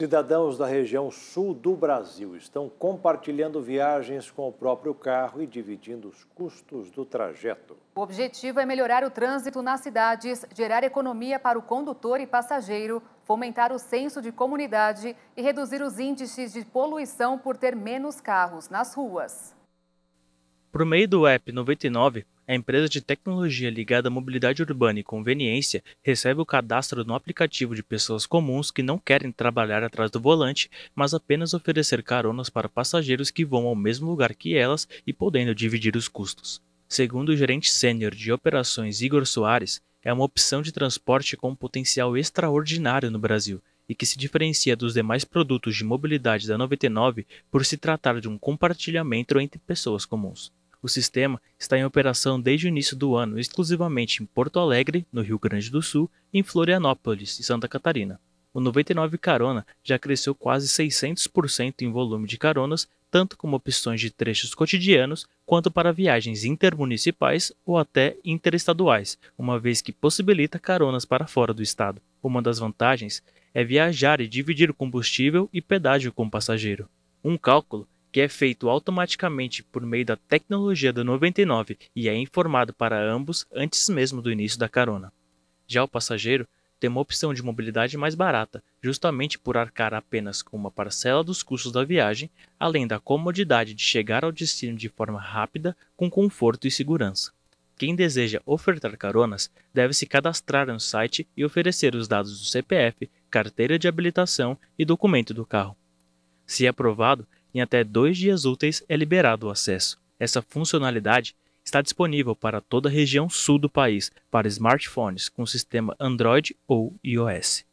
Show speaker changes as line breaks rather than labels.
Cidadãos da região sul do Brasil estão compartilhando viagens com o próprio carro e dividindo os custos do trajeto. O objetivo é melhorar o trânsito nas cidades, gerar economia para o condutor e passageiro, fomentar o senso de comunidade e reduzir os índices de poluição por ter menos carros nas ruas.
Por meio do app 99, a empresa de tecnologia ligada à mobilidade urbana e conveniência recebe o cadastro no aplicativo de pessoas comuns que não querem trabalhar atrás do volante, mas apenas oferecer caronas para passageiros que vão ao mesmo lugar que elas e podendo dividir os custos. Segundo o gerente sênior de operações Igor Soares, é uma opção de transporte com um potencial extraordinário no Brasil e que se diferencia dos demais produtos de mobilidade da 99 por se tratar de um compartilhamento entre pessoas comuns. O sistema está em operação desde o início do ano, exclusivamente em Porto Alegre, no Rio Grande do Sul, e em Florianópolis, em Santa Catarina. O 99 Carona já cresceu quase 600% em volume de caronas, tanto como opções de trechos cotidianos, quanto para viagens intermunicipais ou até interestaduais, uma vez que possibilita caronas para fora do estado. Uma das vantagens é viajar e dividir combustível e pedágio com o passageiro. Um cálculo que é feito automaticamente por meio da tecnologia do 99 e é informado para ambos antes mesmo do início da carona. Já o passageiro tem uma opção de mobilidade mais barata, justamente por arcar apenas com uma parcela dos custos da viagem, além da comodidade de chegar ao destino de forma rápida, com conforto e segurança. Quem deseja ofertar caronas deve se cadastrar no site e oferecer os dados do CPF, carteira de habilitação e documento do carro. Se é aprovado, em até dois dias úteis é liberado o acesso. Essa funcionalidade está disponível para toda a região sul do país para smartphones com sistema Android ou iOS.